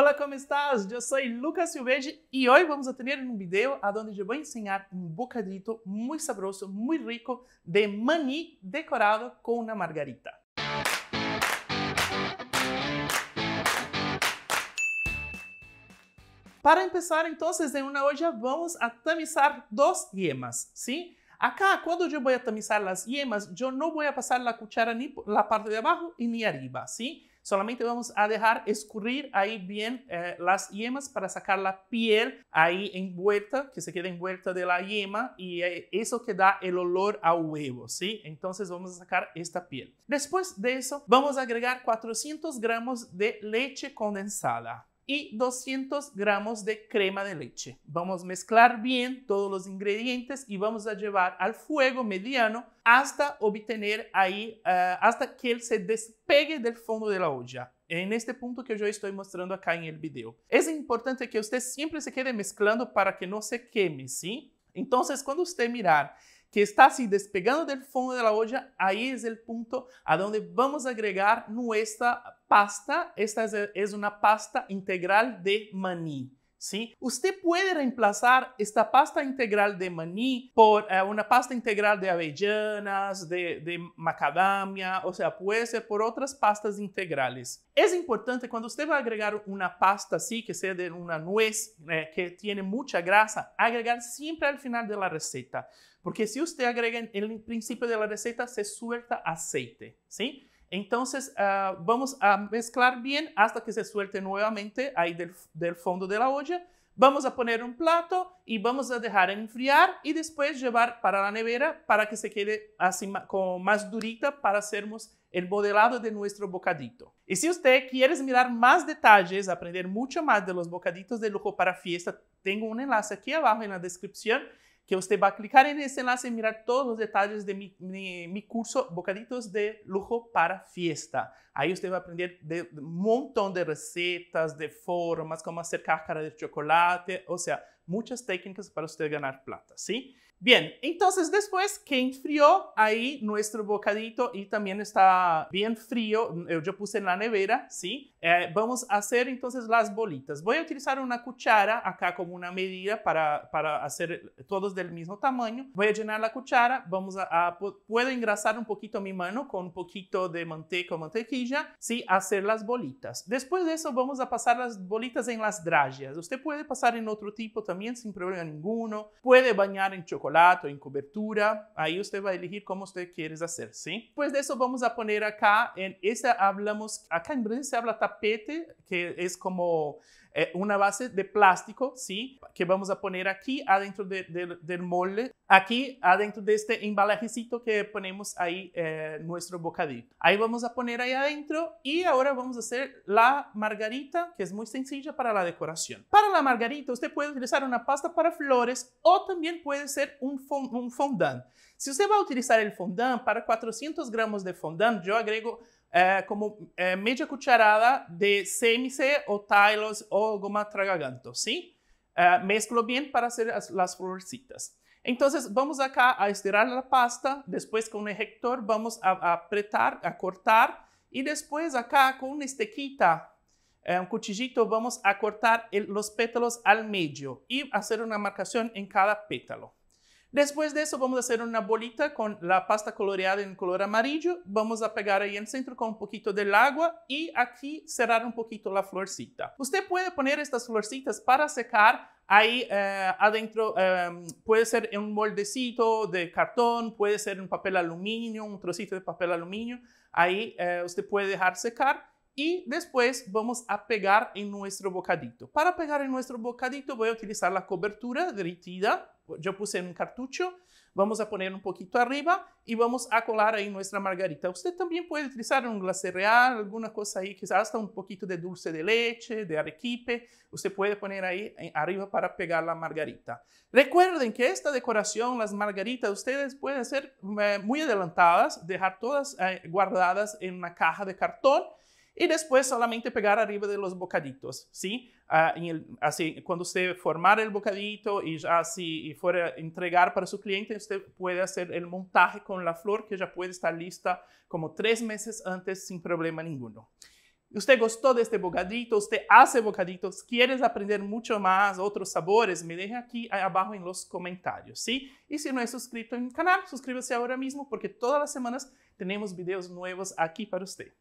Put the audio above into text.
Hola, ¿cómo estás? Yo soy Lucas Silvege y hoy vamos a tener un video a donde yo voy a enseñar un bocadito muy sabroso, muy rico de maní decorado con una margarita. Para empezar, entonces, en una olla vamos a tamizar dos yemas, ¿sí? Acá, cuando yo voy a tamizar las yemas, yo no voy a pasar la cuchara ni por la parte de abajo ni arriba, ¿sí? Solamente vamos a dejar escurrir ahí bien eh, las yemas para sacar la piel ahí envuelta, que se quede envuelta de la yema y eh, eso que da el olor a huevo, ¿sí? Entonces vamos a sacar esta piel. Después de eso, vamos a agregar 400 gramos de leche condensada y 200 gramos de crema de leche. Vamos a mezclar bien todos los ingredientes y vamos a llevar al fuego mediano hasta obtener ahí, eh, hasta que él se despegue del fondo de la olla. En este punto que yo estoy mostrando acá en el video. Es importante que usted siempre se quede mezclando para que no se queme, ¿sí? Entonces, cuando usted mirar que está así despegando del fondo de la olla, ahí es el punto a donde vamos a agregar nuestra pasta. Esta es una pasta integral de maní. ¿Sí? Usted puede reemplazar esta pasta integral de maní por eh, una pasta integral de avellanas, de, macadamia, o sea, puede ser por otras pastas integrales. Es importante cuando usted va a agregar una pasta así, que sea de una nuez, eh, que tiene mucha grasa, agregar siempre al final de la receta. Porque si usted agrega en el principio de la receta, se suelta aceite, ¿sí? Entonces, ah, vamos a mezclar bien hasta que se suelte nuevamente ahí del, del fondo de la olla. Vamos a poner un plato y vamos a dejar enfriar y después llevar para la nevera para que se quede así como más durita para hacernos el modelado de nuestro bocadito. Y si usted quiere mirar más detalles, aprender mucho más de los bocaditos de lujo para fiesta, tengo un enlace aquí abajo en la descripción que usted va a clicar en ese enlace y mirar todos los detalles de mi, curso Bocaditos de Lujo para Fiesta. Ahí usted va a aprender de, un montón de recetas, de formas, cómo hacer cáscara de chocolate, o sea, muchas técnicas para usted ganar plata, ¿sí? Bien, entonces después que enfrió ahí nuestro bocadito y también está bien frío, eh, yo puse en la nevera, ¿sí? Eh, vamos a hacer entonces las bolitas. Voy a utilizar una cuchara acá como una medida para, para hacer todos del mismo tamaño. Voy a llenar la cuchara, vamos a, puedo engrasar un poquito mi mano con un poquito de manteca o mantequilla, ¿sí? Hacer las bolitas. Después de eso vamos a pasar las bolitas en las dragias. Usted puede pasar en otro tipo también sin problema ninguno. Puede bañar en chocolate chocolate ou em cobertura. Aí você vai elegir como você quer fazer, sim? Depois disso, vamos a pôr acá, em esta hablamos, acá em Brasil se habla tapete, que é como Eh, una base de plástico, sí, que vamos a poner aquí adentro del molde, aquí adentro de este embalajecito que ponemos ahí eh, nuestro bocadito, Ahí vamos a poner ahí adentro y ahora vamos a hacer la margarita, que es muy sencilla para la decoración. Para la margarita, usted puede utilizar una pasta para flores o también puede ser un fondant. Si usted va a utilizar el fondant, para 400 gramos de fondant, yo agrego eh, como eh, media cucharada de CMC o talos o goma tragaganto, ¿sí? Eh, mezclo bien para hacer las florecitas. florcitas. vamos acá a estirar la pasta, Después con un ejector vamos a, apretar, a cortar, Y después acá con una estequita, un cuchillito, vamos a cortar los pétalos al medio y hacer una marcación en cada pétalo. Después de eso vamos a hacer una bolita con la pasta coloreada en color amarillo. Vamos a pegar ahí en el centro con un poquito del agua y aquí cerrar un poquito la florcita. Usted puede poner estas florcitas para secar Ahí eh, adentro em, puede ser un moldecito de cartón, puede ser un papel aluminio, un trocito de papel aluminio. Ahí eh, usted puede dejar secar y después vamos a pegar en nuestro bocadito. Para pegar en nuestro bocadito voy a utilizar la cobertura derretida yo puse un cartucho, vamos a poner un poquito arriba y vamos a colar ahí nuestra margarita. Usted también puede utilizar un glase real, alguna cosa ahí, quizás hasta un poquito de dulce de leche, de arequipe. Usted puede poner ahí eh, arriba para pegar la margarita. Recuerden que esta decoración, las margaritas, ustedes pueden ser eh, muy adelantadas, dejar todas eh, guardadas en una caja de cartón y después solamente pegar arriba de los bocaditos, ¿sí? Ah, así, cuando usted formar el bocadito y ya si fuera a entregar para su cliente, usted puede hacer el montaje con la flor que ya puede estar lista como tres meses antes sin problema ninguno. Usted gustó de este bocadito, usted hace bocaditos, quieres aprender mucho más, otros sabores, me deje aquí abajo en los comentarios, ¿sí? Y si no es suscrito en el canal, suscríbase ahora mismo porque todas las semanas tenemos videos nuevos aquí para usted.